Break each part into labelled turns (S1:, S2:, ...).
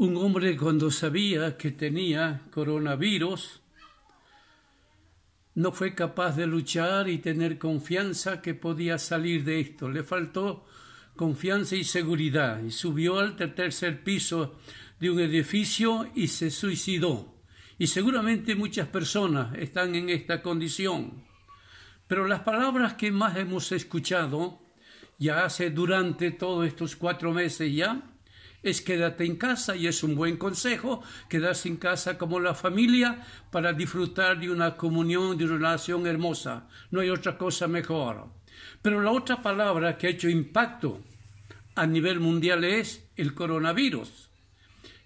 S1: Un hombre cuando sabía que tenía coronavirus, no fue capaz de luchar y tener confianza que podía salir de esto. Le faltó confianza y seguridad y subió al tercer piso de un edificio y se suicidó. Y seguramente muchas personas están en esta condición. Pero las palabras que más hemos escuchado ya hace durante todos estos cuatro meses ya es quédate en casa y es un buen consejo quedarse en casa como la familia para disfrutar de una comunión, de una relación hermosa. No hay otra cosa mejor. Pero la otra palabra que ha hecho impacto a nivel mundial es el coronavirus.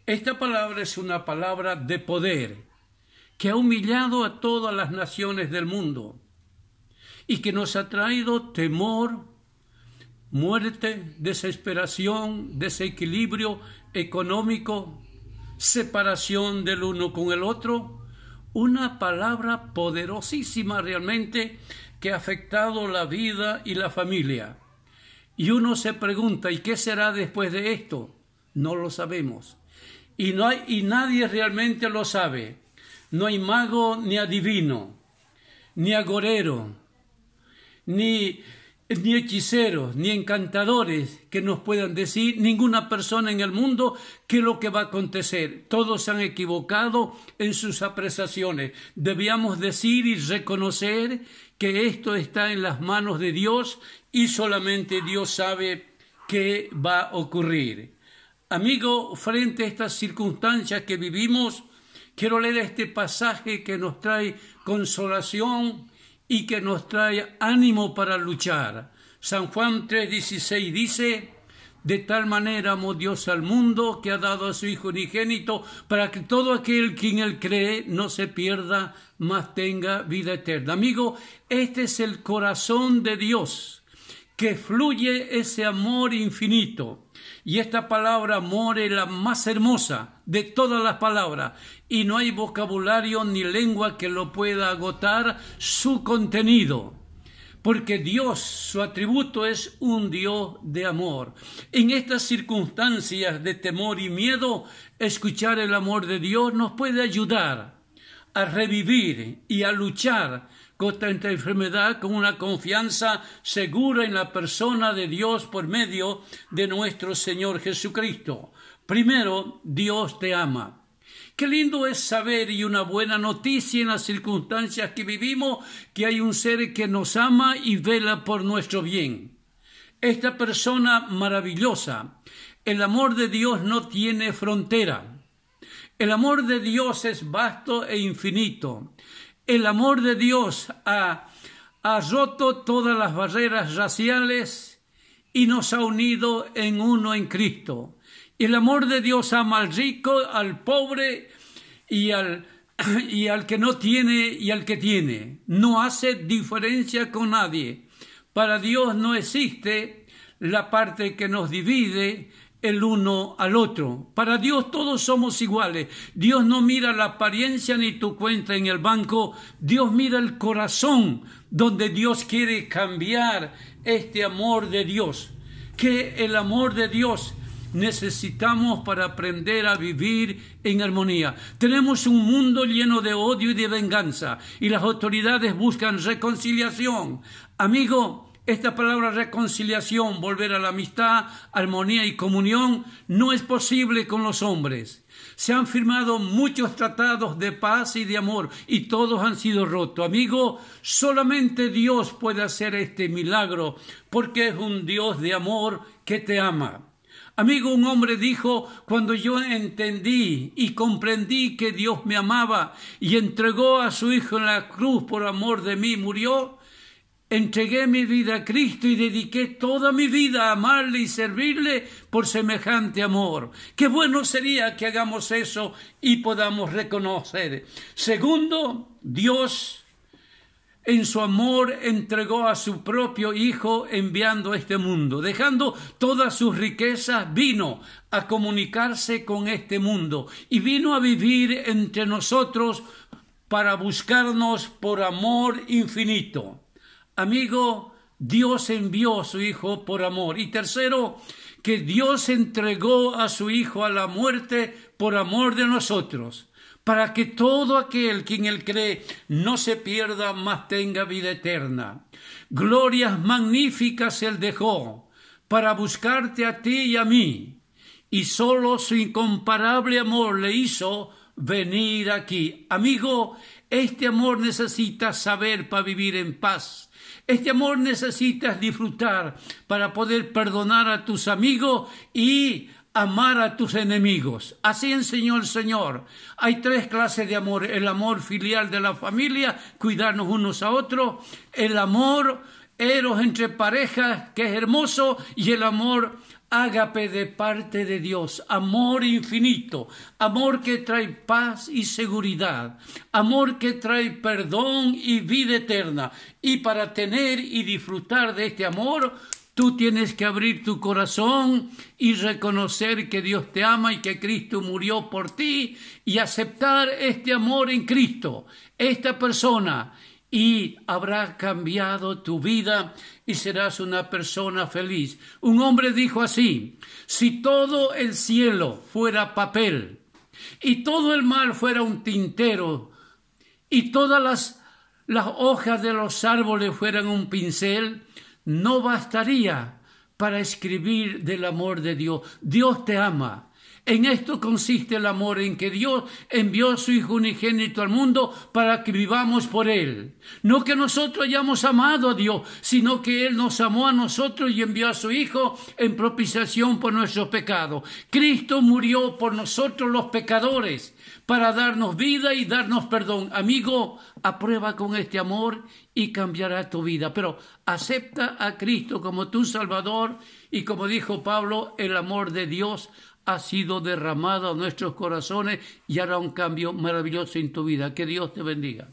S1: Esta palabra es una palabra de poder que ha humillado a todas las naciones del mundo y que nos ha traído temor, muerte, desesperación, desequilibrio económico, separación del uno con el otro. Una palabra poderosísima realmente que ha afectado la vida y la familia. Y uno se pregunta, ¿y qué será después de esto? No lo sabemos. Y, no hay, y nadie realmente lo sabe. No hay mago ni adivino, ni agorero, ni ni hechiceros, ni encantadores que nos puedan decir, ninguna persona en el mundo, qué es lo que va a acontecer. Todos se han equivocado en sus apreciaciones. Debíamos decir y reconocer que esto está en las manos de Dios y solamente Dios sabe qué va a ocurrir. Amigo, frente a estas circunstancias que vivimos, quiero leer este pasaje que nos trae consolación y que nos trae ánimo para luchar. San Juan 3:16 dice, de tal manera amó Dios al mundo que ha dado a su Hijo unigénito para que todo aquel quien él cree no se pierda, mas tenga vida eterna. Amigo, este es el corazón de Dios que fluye ese amor infinito. Y esta palabra amor es la más hermosa de todas las palabras, y no hay vocabulario ni lengua que lo pueda agotar su contenido. Porque Dios, su atributo es un Dios de amor. En estas circunstancias de temor y miedo, escuchar el amor de Dios nos puede ayudar a revivir y a luchar contra esta enfermedad con una confianza segura en la persona de Dios por medio de nuestro Señor Jesucristo. Primero, Dios te ama. Qué lindo es saber y una buena noticia en las circunstancias que vivimos que hay un ser que nos ama y vela por nuestro bien. Esta persona maravillosa, el amor de Dios no tiene frontera. El amor de Dios es vasto e infinito. El amor de Dios ha, roto todas las barreras raciales y nos ha unido en uno en Cristo. El amor de Dios ama al rico, al pobre y y al que no tiene y al que tiene. No hace diferencia con nadie. Para Dios no existe la parte que nos divide, el uno al otro. Para Dios todos somos iguales. Dios no mira la apariencia ni tu cuenta en el banco. Dios mira el corazón donde Dios quiere cambiar este amor de Dios. Que el amor de Dios necesitamos para aprender a vivir en armonía. Tenemos un mundo lleno de odio y de venganza y las autoridades buscan reconciliación. Amigo, esta palabra reconciliación, volver a la amistad, armonía y comunión, no es posible con los hombres. Se han firmado muchos tratados de paz y de amor y todos han sido rotos. Amigo, solamente Dios puede hacer este milagro porque es un Dios de amor que te ama. Amigo, un hombre dijo, cuando yo entendí y comprendí que Dios me amaba y entregó a su Hijo en la cruz por amor de mí, murió, Entregué mi vida a Cristo y dediqué toda mi vida a amarle y servirle por semejante amor. Qué bueno sería que hagamos eso y podamos reconocer. Segundo, Dios en su amor entregó a su propio Hijo enviando a este mundo, dejando todas sus riquezas, vino a comunicarse con este mundo y vino a vivir entre nosotros para buscarnos por amor infinito. Amigo, Dios envió a su Hijo por amor. Y tercero, que Dios entregó a su Hijo a la muerte por amor de nosotros, para que todo aquel quien él cree no se pierda, mas tenga vida eterna. Glorias magníficas él dejó para buscarte a ti y a mí, y solo su incomparable amor le hizo venir aquí. Amigo, este amor necesitas saber para vivir en paz. Este amor necesitas disfrutar para poder perdonar a tus amigos y amar a tus enemigos. Así enseñó el Señor. Hay tres clases de amor. El amor filial de la familia, cuidarnos unos a otros. El amor eros entre parejas, que es hermoso, y el amor ágape de parte de Dios, amor infinito, amor que trae paz y seguridad, amor que trae perdón y vida eterna. Y para tener y disfrutar de este amor, tú tienes que abrir tu corazón y reconocer que Dios te ama y que Cristo murió por ti y aceptar este amor en Cristo, esta persona y habrá cambiado tu vida y serás una persona feliz. Un hombre dijo así, si todo el cielo fuera papel y todo el mar fuera un tintero y todas las, las hojas de los árboles fueran un pincel, no bastaría para escribir del amor de Dios. Dios te ama. En esto consiste el amor en que Dios envió a su Hijo unigénito al mundo para que vivamos por Él. No que nosotros hayamos amado a Dios, sino que Él nos amó a nosotros y envió a su Hijo en propiciación por nuestros pecados. Cristo murió por nosotros los pecadores para darnos vida y darnos perdón. Amigo, aprueba con este amor y cambiará tu vida. Pero acepta a Cristo como tu Salvador y como dijo Pablo, el amor de Dios ha sido derramado a nuestros corazones y hará un cambio maravilloso en tu vida. Que Dios te bendiga.